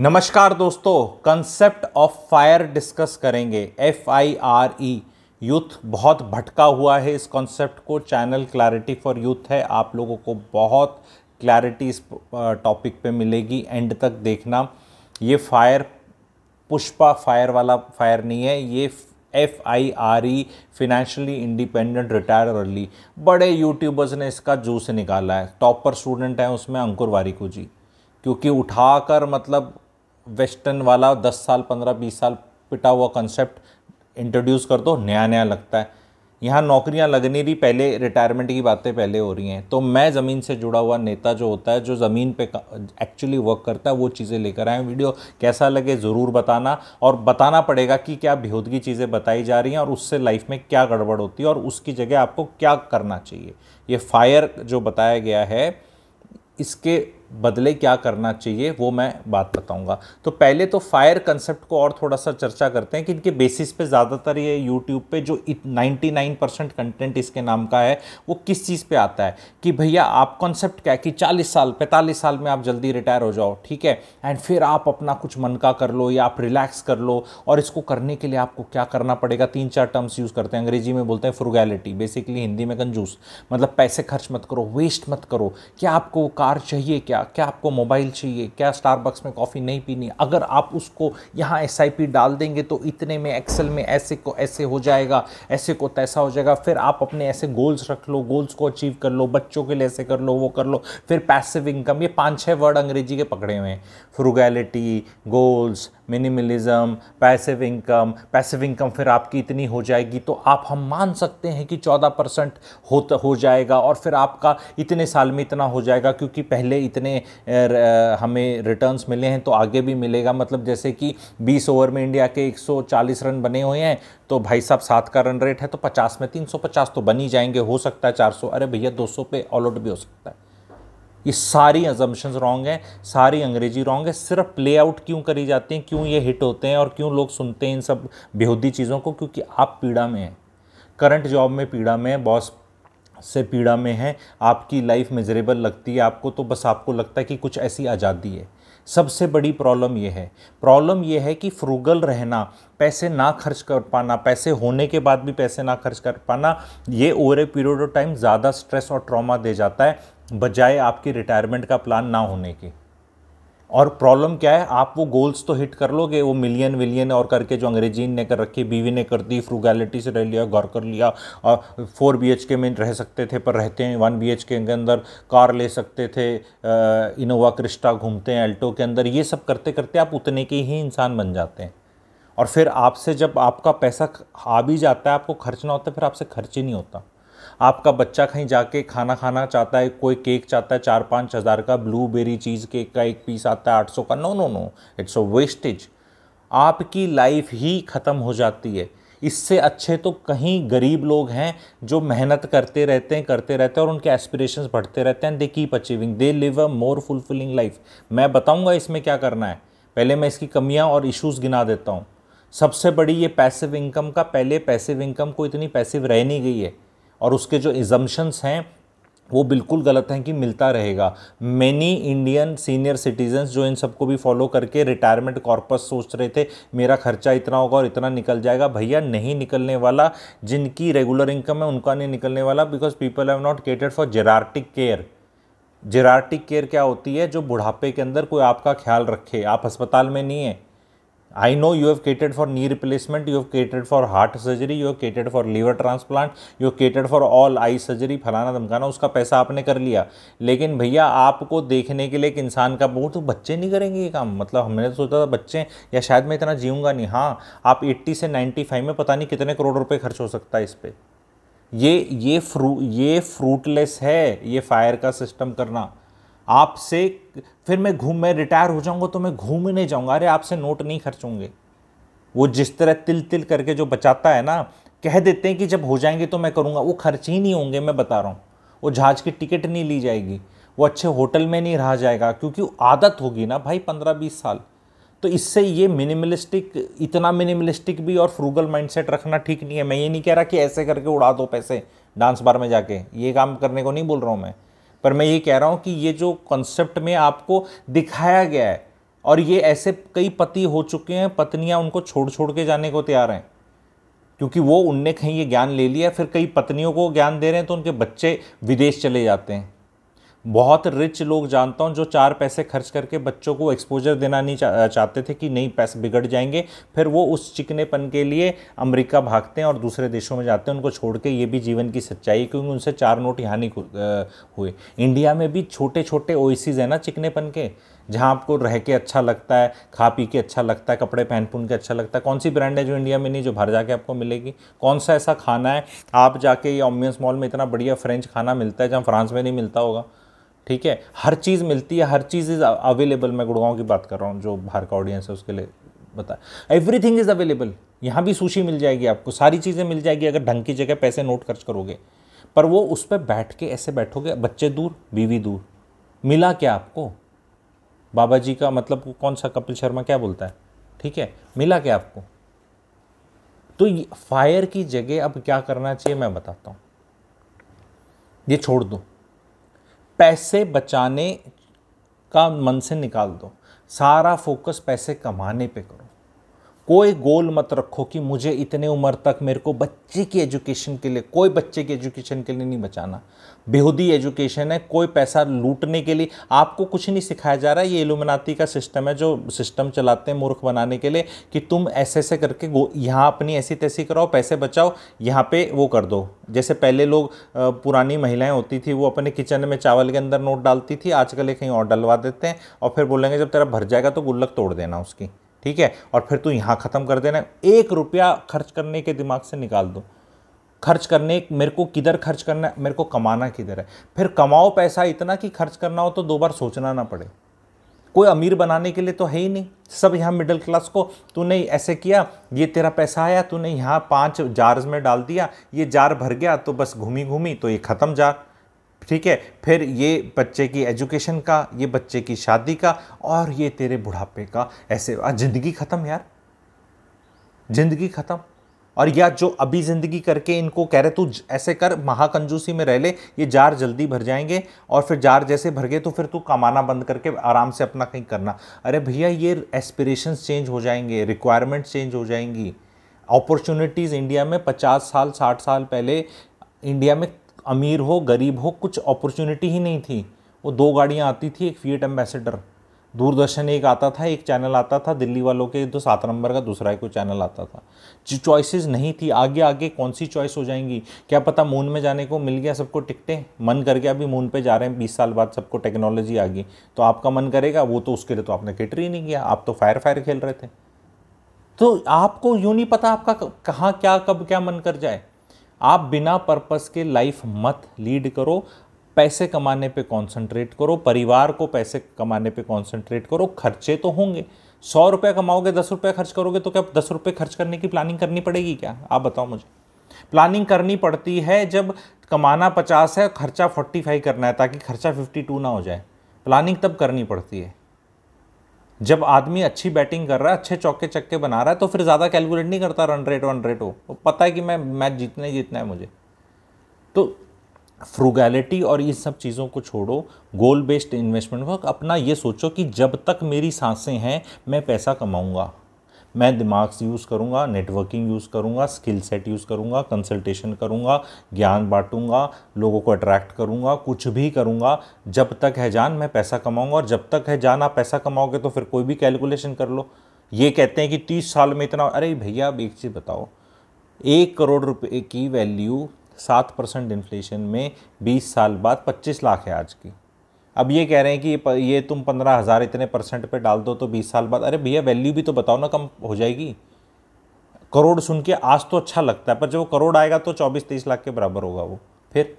नमस्कार दोस्तों concept of fire discuss करेंगे F I R E youth बहुत भटका हुआ है इस कॉन्सेप्ट को चैनल क्लैरिटी फॉर यूथ है आप लोगों को बहुत क्लैरिटी इस टॉपिक पे मिलेगी एंड तक देखना ये फायर पुष्पा फायर वाला फायर नहीं है ये F I R E financially independent retire early बड़े यूट्यूबर्स ने इसका जूस निकाला है टॉपर स्टूडेंट हैं उसमें अंकुर वारिकू जी क्योंकि उठाकर मतलब वेस्टर्न वाला दस साल पंद्रह बीस साल पिटा हुआ कंसेप्ट इंट्रोड्यूस कर दो नया नया लगता है यहाँ नौकरियाँ लगने रही पहले रिटायरमेंट की बातें पहले हो रही हैं तो मैं ज़मीन से जुड़ा हुआ नेता जो होता है जो ज़मीन पे एक्चुअली वर्क करता है वो चीज़ें लेकर आए वीडियो कैसा लगे ज़रूर बताना और बताना पड़ेगा कि क्या बेहूदगी चीज़ें बताई जा रही हैं और उससे लाइफ में क्या गड़बड़ होती है और उसकी जगह आपको क्या करना चाहिए ये फायर जो बताया गया है इसके बदले क्या करना चाहिए वो मैं बात बताऊंगा तो पहले तो फायर कंसेप्ट को और थोड़ा सा चर्चा करते हैं कि इनके बेसिस पे ज़्यादातर ये यूट्यूब पे जो 99 परसेंट कंटेंट इसके नाम का है वो किस चीज़ पे आता है कि भैया आप कॉन्सेप्ट क्या है कि 40 साल 45 साल में आप जल्दी रिटायर हो जाओ ठीक है एंड फिर आप अपना कुछ मन का कर लो या आप रिलैक्स कर लो और इसको करने के लिए आपको क्या करना पड़ेगा तीन चार टर्म्स यूज़ करते हैं अंग्रेजी में बोलते हैं फ्रुगैलिटी बेसिकली हिंदी में कंजूस मतलब पैसे खर्च मत करो वेस्ट मत करो क्या आपको कार चाहिए क्या क्या क्या आपको मोबाइल चाहिए क्या स्टारबक्स में कॉफ़ी नहीं पीनी अगर आप उसको यहाँ एस डाल देंगे तो इतने में एक्सेल में ऐसे को ऐसे हो जाएगा ऐसे को तैसा हो जाएगा फिर आप अपने ऐसे गोल्स रख लो गोल्स को अचीव कर लो बच्चों के लिए ऐसे कर लो वो कर लो फिर पैसिव इनकम ये पाँच छः वर्ड अंग्रेजी के पकड़े हुए हैं frugality goals minimalism passive income passive income फिर आपकी इतनी हो जाएगी तो आप हम मान सकते हैं कि 14 परसेंट हो हो जाएगा और फिर आपका इतने साल में इतना हो जाएगा क्योंकि पहले इतने हमें रिटर्न्स मिले हैं तो आगे भी मिलेगा मतलब जैसे कि 20 ओवर में इंडिया के 140 रन बने हुए हैं तो भाई साहब सात का रन रेट है तो पचास में तीन तो बन ही जाएंगे हो सकता है चार अरे भैया दो पे ऑल आउट भी हो सकता है ये सारी अजम्पन्स रॉन्ग हैं सारी अंग्रेजी रॉन्ग है सिर्फ प्ले आउट क्यों करी जाती हैं क्यों ये हिट होते हैं और क्यों लोग सुनते हैं इन सब बेहूदी चीज़ों को क्योंकि आप पीड़ा में हैं करंट जॉब में पीड़ा में है बॉस से पीड़ा में है आपकी लाइफ मिजरेबल लगती है आपको तो बस आपको लगता है कि कुछ ऐसी आज़ादी है सबसे बड़ी प्रॉब्लम यह है प्रॉब्लम यह है कि फ्रूगल रहना पैसे ना खर्च कर पाना पैसे होने के बाद भी पैसे ना खर्च कर पाना ये over a period of time ज़्यादा स्ट्रेस और ट्रॉमा दे जाता है बजाय आपकी रिटायरमेंट का प्लान ना होने की और प्रॉब्लम क्या है आप वो गोल्स तो हिट कर लोगे वो मिलियन विलियन और करके जो अंग्रेजी ने कर रखी बीवी ने कर दी फ्रूगैलिटी से रह लिया घर कर लिया और फोर बी के में रह सकते थे पर रहते हैं वन बी के अंदर कार ले सकते थे इनोवा क्रिस्टा घूमते हैं एल्टो के अंदर ये सब करते करते आप उतने के ही इंसान बन जाते हैं और फिर आपसे जब आपका पैसा आ भी जाता है आपको खर्चना होता है फिर आपसे खर्च ही नहीं होता आपका बच्चा कहीं जाके खाना खाना चाहता है कोई केक चाहता है चार पाँच हज़ार का ब्लूबेरी चीज़ केक का एक पीस आता है आठ सौ का no no no it's a wastage आपकी लाइफ ही ख़त्म हो जाती है इससे अच्छे तो कहीं गरीब लोग हैं जो मेहनत करते रहते हैं करते रहते हैं और उनके एस्पिरेशंस बढ़ते रहते हैं they keep achieving they live a more fulfilling life मैं बताऊंगा इसमें क्या करना है पहले मैं इसकी कमियां और इश्यूज गिना देता हूँ सबसे बड़ी ये पैसिव इनकम का पहले पैसिव इनकम को इतनी पैसिव रह नहीं गई है और उसके जो एजम्शंस हैं वो बिल्कुल गलत हैं कि मिलता रहेगा मैनी इंडियन सीनियर सिटीजन्स जो इन सबको भी फॉलो करके रिटायरमेंट कॉर्पस सोच रहे थे मेरा खर्चा इतना होगा और इतना निकल जाएगा भैया नहीं निकलने वाला जिनकी रेगुलर इनकम है उनका नहीं निकलने वाला because people have not catered for geriatric care geriatric care क्या होती है जो बुढ़ापे के अंदर कोई आपका ख्याल रखे आप अस्पताल में नहीं है I know you have catered for knee replacement you have catered for heart surgery you have catered for liver transplant you have catered for all eye surgery फलाना धमकाना उसका पैसा आपने कर लिया लेकिन भैया आपको देखने के लिए एक इंसान का वो तो बच्चे नहीं करेंगे ये काम मतलब हमने तो सोचा था बच्चे या शायद मैं इतना जीऊँगा नहीं हाँ आप एट्टी से नाइन्टी फाइव में पता नहीं कितने करोड़ रुपये खर्च हो सकता है इस पर ये ये फ्रू ये फ्रूटलेस है ये फायर का सिस्टम करना आपसे फिर मैं घूम मैं रिटायर हो जाऊंगा तो मैं घूम नहीं जाऊंगा अरे आपसे नोट नहीं खर्चूंगे वो जिस तरह तिल तिल करके जो बचाता है ना कह देते हैं कि जब हो जाएंगे तो मैं करूँगा वो खर्च ही नहीं होंगे मैं बता रहा हूँ वो जहाज की टिकट नहीं ली जाएगी वो अच्छे होटल में नहीं रहा जाएगा क्योंकि आदत होगी ना भाई पंद्रह बीस साल तो इससे ये मिनिमलिस्टिक इतना मिनिमलिस्टिक भी और फ्रूगल माइंडसेट रखना ठीक नहीं है मैं ये नहीं कह रहा कि ऐसे करके उड़ा दो पैसे डांस बार में जाके ये काम करने को नहीं बोल रहा हूँ मैं पर मैं ये कह रहा हूँ कि ये जो कॉन्सेप्ट में आपको दिखाया गया है और ये ऐसे कई पति हो चुके हैं पत्नियाँ उनको छोड़ छोड़ के जाने को तैयार हैं क्योंकि वो उनने कहीं ये ज्ञान ले लिया फिर कई पत्नियों को ज्ञान दे रहे हैं तो उनके बच्चे विदेश चले जाते हैं बहुत रिच लोग जानता हूँ जो चार पैसे खर्च करके बच्चों को एक्सपोजर देना नहीं चा, चाहते थे कि नहीं पैसे बिगड़ जाएंगे फिर वो उस चिकनेपन के लिए अमेरिका भागते हैं और दूसरे देशों में जाते हैं उनको छोड़ के ये भी जीवन की सच्चाई क्योंकि उनसे चार नोट यहाँ नहीं हुए इंडिया में भी छोटे छोटे ओइसीज हैं ना चिकनेपन के जहाँ आपको रह के अच्छा लगता है खा पी के अच्छा लगता है कपड़े पहन पुन के अच्छा लगता है कौन सी ब्रांड है जो इंडिया में नहीं जो बाहर जाके आपको मिलेगी कौन सा ऐसा खाना है आप जाके ये ऑमियंस मॉल में इतना बढ़िया फ्रेंच खाना मिलता है जहाँ फ्रांस में नहीं मिलता होगा ठीक है हर चीज़ मिलती है हर चीज़ इज़ अवेलेबल मैं गुड़गांव की बात कर रहा हूँ जो बाहर का ऑडियंस है उसके लिए बता एवरीथिंग इज़ अवेलेबल यहाँ भी सुशी मिल जाएगी आपको सारी चीज़ें मिल जाएगी अगर ढंग की जगह पैसे नोट खर्च करोगे पर वो उस पर बैठ के ऐसे बैठोगे बच्चे दूर बीवी दूर मिला क्या आपको बाबा जी का मतलब कौन सा कपिल शर्मा क्या बोलता है ठीक है मिला क्या आपको तो फायर की जगह अब क्या करना चाहिए मैं बताता हूँ ये छोड़ दो पैसे बचाने का मन से निकाल दो सारा फोकस पैसे कमाने पे करो कोई गोल मत रखो कि मुझे इतने उम्र तक मेरे को बच्चे की एजुकेशन के लिए कोई बच्चे की एजुकेशन के लिए नहीं बचाना बेहूदी एजुकेशन है कोई पैसा लूटने के लिए आपको कुछ नहीं सिखाया जा रहा है ये एलुमिनाती का सिस्टम है जो सिस्टम चलाते हैं मूर्ख बनाने के लिए कि तुम ऐसे ऐसे करके यहाँ अपनी ऐसी तैसी कराओ पैसे बचाओ यहाँ पे वो कर दो जैसे पहले लोग पुरानी महिलाएं होती थी वो अपने किचन में चावल के अंदर नोट डालती थी आजकल ये कहीं और डलवा देते हैं और फिर बोलेंगे जब तेरा भर जाएगा तो गुल्लक तोड़ देना उसकी ठीक है और फिर तू यहाँ ख़त्म कर देना एक रुपया खर्च करने के दिमाग से निकाल दो खर्च करने मेरे को किधर खर्च करना है मेरे को कमाना किधर है फिर कमाओ पैसा इतना कि खर्च करना हो तो दो बार सोचना ना पड़े कोई अमीर बनाने के लिए तो है ही नहीं सब यहाँ मिडिल क्लास को तूने ऐसे किया ये तेरा पैसा आया तूने यहाँ पाँच जार्स में डाल दिया ये जार भर गया तो बस घूमी घूमी तो ये ख़त्म जार ठीक है फिर ये बच्चे की एजुकेशन का ये बच्चे की शादी का और ये तेरे बुढ़ापे का ऐसे ज़िंदगी ख़त्म यार ज़िंदगी ख़त्म और या जो अभी ज़िंदगी करके इनको कह रहे तू ऐसे कर महाकंजूसी में रह ले ये जार जल्दी भर जाएंगे और फिर जार जैसे भर गए तो फिर तू कमाना बंद करके आराम से अपना कहीं करना अरे भैया ये एस्पिरेशंस चेंज हो जाएंगे रिक्वायरमेंट्स चेंज हो जाएंगी अपॉर्चुनिटीज़ इंडिया में पचास साल साठ साल पहले इंडिया में अमीर हो गरीब हो कुछ अपॉर्चुनिटी ही नहीं थी वो दो गाड़ियाँ आती थी एक फीएट एम्बेसडर दूरदर्शन एक आता था एक चैनल आता था दिल्ली वालों के तो सात नंबर का दूसरा एक चैनल आता था जो चॉइसेस नहीं थी आगे आगे कौन सी चॉइस हो जाएंगी क्या पता मून में जाने को मिल गया सबको टिकटें मन कर गया अभी मून पे जा रहे हैं बीस साल बाद सबको टेक्नोलॉजी आ गई तो आपका मन करेगा वो तो उसके लिए तो आपने केटर ही नहीं किया आप तो फायर फायर खेल रहे थे तो आपको यूँ नहीं पता आपका कहाँ क्या कब क्या मन कर जाए आप बिना पर्पस के लाइफ मत लीड करो पैसे कमाने पे कंसंट्रेट करो परिवार को पैसे कमाने पे कंसंट्रेट करो खर्चे तो होंगे सौ रुपये कमाओगे दस रुपये खर्च करोगे तो क्या दस रुपये खर्च करने की प्लानिंग करनी पड़ेगी क्या आप बताओ मुझे प्लानिंग करनी पड़ती है जब कमाना पचास है खर्चा फोर्टी फाइव करना है ताकि खर्चा फिफ्टी टू ना हो जाए प्लानिंग तब करनी पड़ती है जब आदमी अच्छी बैटिंग कर रहा है अच्छे चौके चक्के बना रहा है तो फिर ज़्यादा कैलकुलेट नहीं करता रन रेट वन रेट हो तो पता है कि मैं मैच जीतना ही जीतना है मुझे तो फ्रूगैलिटी और ये सब चीज़ों को छोड़ो गोल बेस्ड इन्वेस्टमेंट वर्क अपना ये सोचो कि जब तक मेरी सांसें हैं मैं पैसा कमाऊँगा मैं दिमाग से यूज़ करूँगा नेटवर्किंग यूज़ करूँगा स्किल सेट यूज़ करूँगा कंसल्टेशन करूँगा ज्ञान बांटूँगा लोगों को अट्रैक्ट करूँगा कुछ भी करूँगा जब तक है जान मैं पैसा कमाऊँगा और जब तक है जान आप पैसा कमाओगे तो फिर कोई भी कैलकुलेशन कर लो ये कहते हैं कि तीस साल में इतना अरे भैया आप एक चीज़ बताओ एक करोड़ रुपये की वैल्यू सात परसेंट इन्फ्लेशन में बीस साल बाद पच्चीस लाख है आज की अब ये कह रहे हैं कि ये तुम पंद्रह हज़ार इतने परसेंट पे डाल दो तो बीस साल बाद अरे भैया वैल्यू भी तो बताओ ना कम हो जाएगी करोड़ सुन के आज तो अच्छा लगता है पर जब वो करोड़ आएगा तो चौबीस तेईस लाख के बराबर होगा वो फिर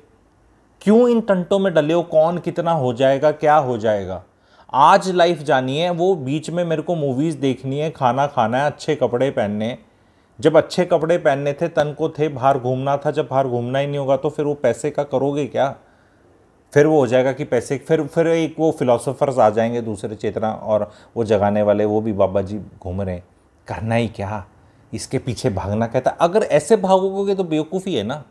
क्यों इन टंटों में डले हो कौन कितना हो जाएगा क्या हो जाएगा आज लाइफ जानी है वो बीच में मेरे को मूवीज़ देखनी है खाना खाना है अच्छे कपड़े पहनने जब अच्छे कपड़े पहनने थे तन को थे बाहर घूमना था जब बाहर घूमना ही नहीं होगा तो फिर वो पैसे का करोगे क्या फिर वो हो जाएगा कि पैसे फिर फिर एक वो फिलोसोफर्स आ जाएंगे दूसरे चेतना और वो जगाने वाले वो भी बाबा जी घूम रहे हैं करना ही क्या इसके पीछे भागना कहता अगर ऐसे भागोगे तो बेवकूफ़ी है ना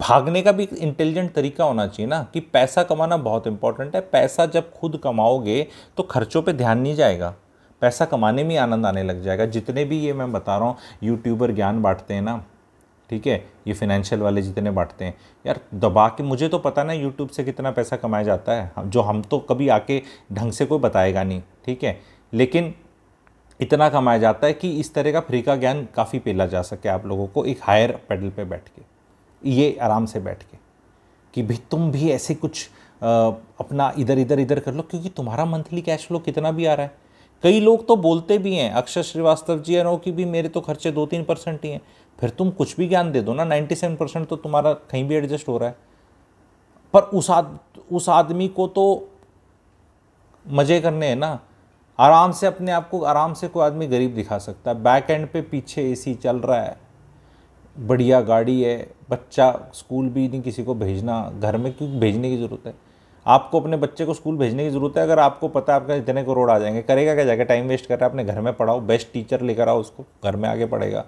भागने का भी एक इंटेलिजेंट तरीका होना चाहिए ना कि पैसा कमाना बहुत इंपॉर्टेंट है पैसा जब खुद कमाओगे तो खर्चों पे ध्यान नहीं जाएगा पैसा कमाने में आनंद आने लग जाएगा जितने भी ये मैं बता रहा हूँ यूट्यूबर ज्ञान बांटते हैं ना ठीक है ये फिनेंशियल वाले जितने बांटते हैं यार दबा के मुझे तो पता ना यूट्यूब से कितना पैसा कमाया जाता है जो हम तो कभी आके ढंग से कोई बताएगा नहीं ठीक है लेकिन इतना कमाया जाता है कि इस तरह का फ्री का ज्ञान काफ़ी पेला जा सके आप लोगों को एक हायर पेडल पे बैठ के ये आराम से बैठ के कि भी तुम भी ऐसे कुछ आ, अपना इधर इधर इधर कर लो क्योंकि तुम्हारा मंथली कैश फ्लो कितना भी आ रहा है कई लोग तो बोलते भी हैं अक्षर श्रीवास्तव जी एन की भी मेरे तो खर्चे दो तीन परसेंट ही हैं फिर तुम कुछ भी ज्ञान दे दो ना 97 परसेंट तो तुम्हारा कहीं भी एडजस्ट हो रहा है पर उस आद उस आदमी को तो मज़े करने हैं ना आराम से अपने आप को आराम से कोई आदमी गरीब दिखा सकता है बैक एंड पे पीछे एसी चल रहा है बढ़िया गाड़ी है बच्चा स्कूल भी नहीं किसी को भेजना घर में क्यों भेजने की ज़रूरत है आपको अपने बच्चे को स्कूल भेजने की ज़रूरत है अगर आपको पता है आपका इतने करोड़ आ जाएंगे करेगा क्या जाएगा टाइम वेस्ट कर रहा है अपने घर में पढ़ाओ बेस्ट टीचर लेकर आओ उसको घर में आगे पढ़ेगा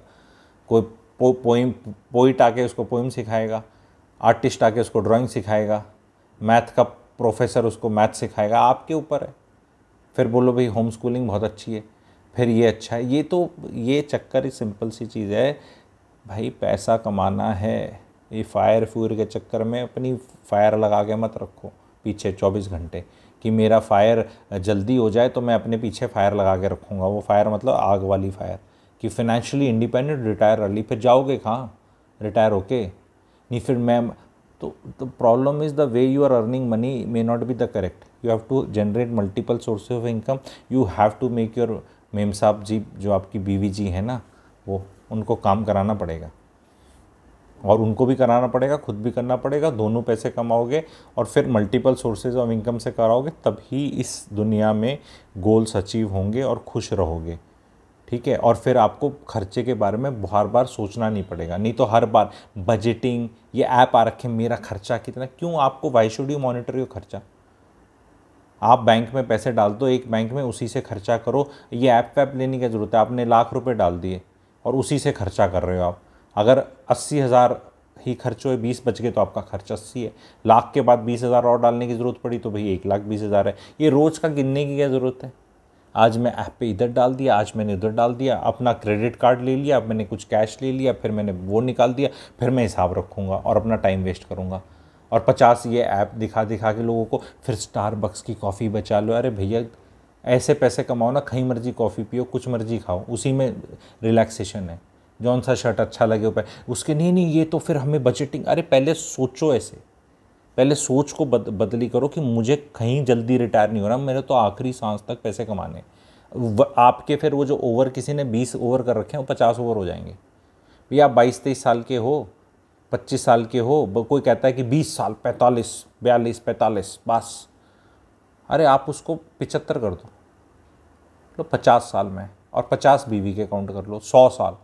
कोई पो, पोइम पोइट आके उसको पोइम सिखाएगा आर्टिस्ट आके उसको ड्राइंग सिखाएगा मैथ का प्रोफेसर उसको मैथ सिखाएगा आपके ऊपर है फिर बोलो भाई होम स्कूलिंग बहुत अच्छी है फिर ये अच्छा है ये तो ये चक्कर ही सिंपल सी चीज़ है भाई पैसा कमाना है ये फायर फ्यूर के चक्कर में अपनी फायर लगा के मत रखो पीछे चौबीस घंटे कि मेरा फायर जल्दी हो जाए तो मैं अपने पीछे फायर लगा के रखूँगा वो फायर मतलब आग वाली फायर कि फाइनेंशियली इंडिपेंडेंट रिटायर अर्ली फिर जाओगे कहाँ रिटायर होके नहीं फिर मैम तो the problem is the way you are earning money may not be the correct you have to generate multiple source of income you have to make your ma'am साहब जी जो आपकी बीवी जी है ना वो उनको काम कराना पड़ेगा और उनको भी कराना पड़ेगा खुद भी करना पड़ेगा दोनों पैसे कमाओगे और फिर मल्टीपल सोर्सेज ऑफ इनकम से कराओगे तभी इस दुनिया में गोल्स अचीव होंगे और खुश रहोगे ठीक है और फिर आपको खर्चे के बारे में बार बार सोचना नहीं पड़ेगा नहीं तो हर बार बजटिंग ये ऐप आ रखे मेरा खर्चा कितना क्यों आपको why should you monitor you खर्चा आप बैंक में पैसे डाल दो एक बैंक में उसी से खर्चा करो ये ऐप वैप लेने की ज़रूरत है आपने लाख रुपये डाल दिए और उसी से खर्चा कर रहे हो आप अगर अस्सी हज़ार ही खर्च हुए बीस बच गए तो आपका खर्च अस्सी है लाख के बाद बीस हज़ार और डालने की ज़रूरत पड़ी तो भाई एक लाख बीस हज़ार है ये रोज़ का गिनने की क्या ज़रूरत है आज मैं ऐप पे इधर डाल दिया आज मैंने उधर डाल दिया अपना क्रेडिट कार्ड ले लिया अब मैंने कुछ कैश ले लिया फिर मैंने वो निकाल दिया फिर मैं हिसाब रखूँगा और अपना टाइम वेस्ट करूँगा और पचास ये ऐप दिखा दिखा के लोगों को फिर स्टारबक्स की कॉफ़ी बचा लो अरे भैया ऐसे पैसे कमाओ ना कहीं मर्जी कॉफ़ी पियो कुछ मर्जी खाओ उसी में रिलैक्सेशन है जौन सा शर्ट अच्छा लगे ऊपर उसके नहीं नहीं ये तो फिर हमें बजटिंग अरे पहले सोचो ऐसे पहले सोच को बद, बदली करो कि मुझे कहीं जल्दी रिटायर नहीं हो रहा मेरे तो आखिरी सांस तक पैसे कमाने आपके फिर वो जो ओवर किसी ने बीस ओवर कर रखे हैं वो पचास ओवर हो जाएंगे भैया आप बाईस तेईस साल के हो पच्चीस साल के हो कोई कहता है कि बीस साल पैंतालीस बयालीस पैंतालीस बस अरे आप उसको पिचहत्तर कर दो लो पचास साल में और पचास बीवी के काउंट कर लो सौ साल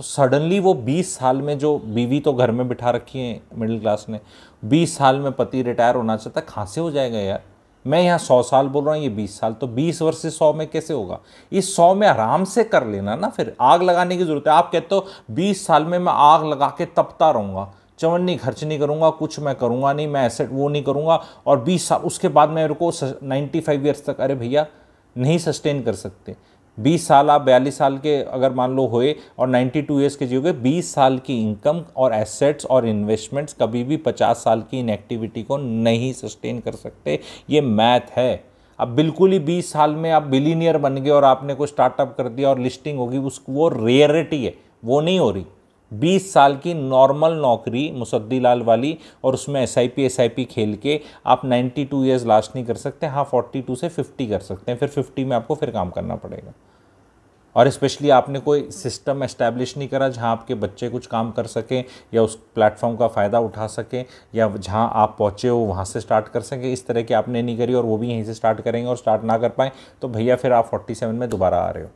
तो सडनली वो 20 साल में जो बीवी तो घर में बिठा रखी है मिडिल क्लास ने 20 साल में पति रिटायर होना चाहता कहाँ से हो जाएगा यार मैं यहाँ सौ साल बोल रहा हूँ ये बीस साल तो बीस वर्ष से सौ में कैसे होगा इस सौ में आराम से कर लेना ना फिर आग लगाने की ज़रूरत है आप कहते हो बीस साल में मैं आग लगा के तपता रहूँगा चवन नहीं खर्च नहीं करूँगा कुछ मैं करूँगा नहीं मैं एसेट वो नहीं करूँगा और बीस साल उसके बाद मेरे को नाइन्टी फाइव ईयर्स तक अरे भैया नहीं सस्टेन कर सकते बीस साल आप बयालीस साल के अगर मान लो हुए और नाइन्टी टू ईयर्स के जियोगे बीस साल की इनकम और एसेट्स और इन्वेस्टमेंट्स कभी भी पचास साल की इनएक्टिविटी को नहीं सस्टेन कर सकते ये मैथ है अब बिल्कुल ही बीस साल में आप बिलीनियर बन गए और आपने कोई स्टार्टअप कर दिया और लिस्टिंग होगी उस वो रेयरिटी है वो नहीं हो रही बीस साल की नॉर्मल नौकरी मुसद्दी लाल वाली और उसमें S I P S I P खेल के आप नाइन्टी टू ईयर्स लास्ट नहीं कर सकते हाँ फोर्टी टू से फिफ्टी कर सकते हैं फिर फिफ्टी में आपको फिर काम करना पड़ेगा और स्पेशली आपने कोई सिस्टम एस्टैब्लिश नहीं करा जहां आपके बच्चे कुछ काम कर सकें या उस प्लेटफॉर्म का फ़ायदा उठा सकें या जहां आप पहुंचे हो वहां से स्टार्ट कर सकें इस तरह की आपने नहीं करी और वो भी यहीं से स्टार्ट करेंगे और स्टार्ट ना कर पाएँ तो भैया फिर आप 47 में दोबारा आ रहे हो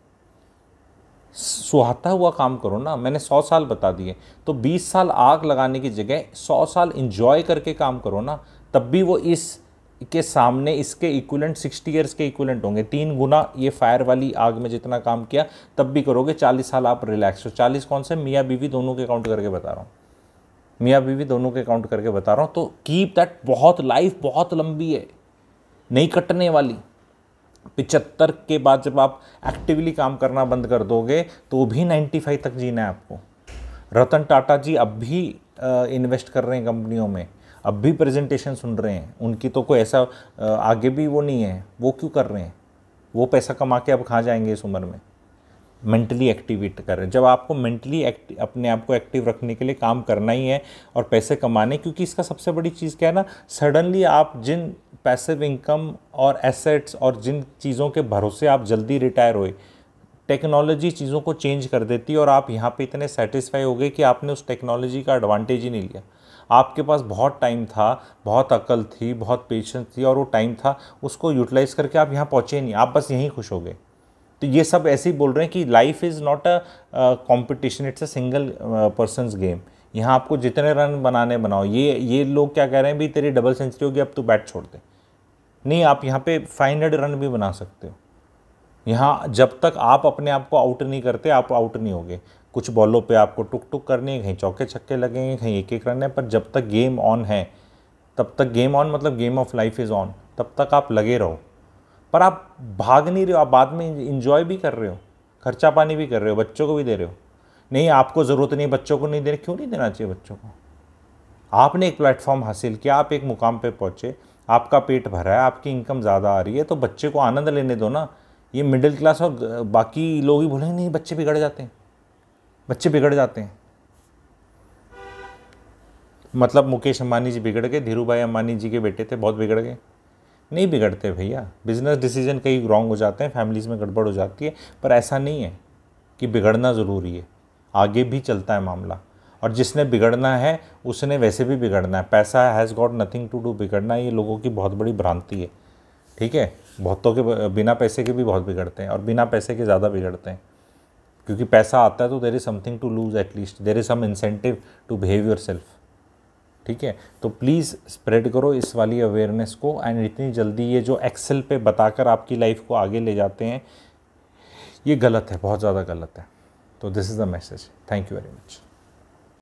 सुहाता हुआ काम करो ना मैंने सौ साल बता दिए तो बीस साल आग लगाने की जगह सौ साल इंजॉय करके काम करो ना तब भी वो इस के सामने इसके इक्वलेंट सिक्सटी ईयर्स के इक्वलेंट होंगे तीन गुना ये फायर वाली आग में जितना काम किया तब भी करोगे चालीस साल आप रिलैक्स हो चालीस कौन से मियाँ बीवी दोनों के काउंट करके बता रहा हूँ मियाँ बीवी दोनों के काउंट करके बता रहा हूँ तो कीप दैट बहुत लाइफ बहुत लंबी है नहीं कटने वाली पिचहत्तर के बाद जब आप एक्टिवली काम करना बंद कर दोगे तो भी नाइन्टी फाइव तक जीना है आपको रतन टाटा जी अब भी इन्वेस्ट कर रहे हैं कंपनियों में अब भी प्रेजेंटेशन सुन रहे हैं उनकी तो कोई ऐसा आगे भी वो नहीं है वो क्यों कर रहे हैं वो पैसा कमा के अब कहाँ जाएंगे इस उम्र में मेंटली एक्टिवेट कर रहे हैं जब आपको मेंटली अपने आप को एक्टिव रखने के लिए काम करना ही है और पैसे कमाने क्योंकि इसका सबसे बड़ी चीज़ क्या है ना सडनली आप जिन पैसिव इनकम और एसेट्स और जिन चीज़ों के भरोसे आप जल्दी रिटायर हुए टेक्नोलॉजी चीज़ों को चेंज कर देती है और आप यहाँ पे इतने सेटिस्फाई हो गए कि आपने उस टेक्नोलॉजी का एडवांटेज ही नहीं लिया आपके पास बहुत टाइम था बहुत अकल थी बहुत पेशेंस थी और वो टाइम था उसको यूटिलाइज़ करके आप यहाँ पहुँचे नहीं आप बस यहीं खुश हो गए तो ये सब ऐसे ही बोल रहे हैं कि life is not a competition it's a single person game यहाँ आपको जितने रन बनाने बनाओ ये ये लोग क्या कह रहे हैं भी तेरी डबल सेंचुरी होगी अब तू बैट छोड़ दे नहीं आप यहाँ पे फाइव हंड्रेड रन भी बना सकते हो यहाँ जब तक आप अपने आप को आउट नहीं करते आप आउट नहीं होगे कुछ बॉलों पे आपको टुक टुक करनी है कहीं चौके छक्के लगेंगे कहीं एक एक रन है पर जब तक गेम ऑन है तब तक गेम ऑन मतलब game of life is on तब तक आप लगे रहो पर आप भाग नहीं रहे हो आप बाद में इंजॉय भी कर रहे हो खर्चा पानी भी कर रहे हो बच्चों को भी दे रहे हो नहीं आपको ज़रूरत नहीं बच्चों को नहीं देना क्यों नहीं देना चाहिए बच्चों को आपने एक प्लेटफॉर्म हासिल किया आप एक मुकाम पे पहुँचे आपका पेट भरा है आपकी इनकम ज़्यादा आ रही है तो बच्चे को आनंद लेने दो ना ये मिडिल क्लास और बाकी लोग ही बोलेंगे नहीं बच्चे बिगड़ जाते हैं बच्चे बिगड़ जाते हैं मतलब मुकेश अंबानी जी बिगड़ गए धीरू भाई अंबानी जी के बेटे थे बहुत बिगड़ गए नहीं बिगड़ते भैया बिजनेस डिसीजन कई रॉन्ग हो जाते हैं फैमिलीज़ में गड़बड़ हो जाती है पर ऐसा नहीं है कि बिगड़ना ज़रूरी है आगे भी चलता है मामला और जिसने बिगड़ना है उसने वैसे भी बिगड़ना है पैसा has got nothing to do बिगड़ना ये लोगों की बहुत बड़ी भ्रांति है ठीक है बहुतों के बिना पैसे के भी बहुत बिगड़ते हैं और बिना पैसे के ज़्यादा बिगड़ते हैं क्योंकि पैसा आता है तो there is something to lose at least there is some incentive to behave yourself ठीक है तो प्लीज़ स्प्रेड करो इस वाली अवेयरनेस को एंड इतनी जल्दी ये जो एक्सेल पे बताकर आपकी लाइफ को आगे ले जाते हैं ये गलत है बहुत ज़्यादा गलत है तो this is the message thank you very much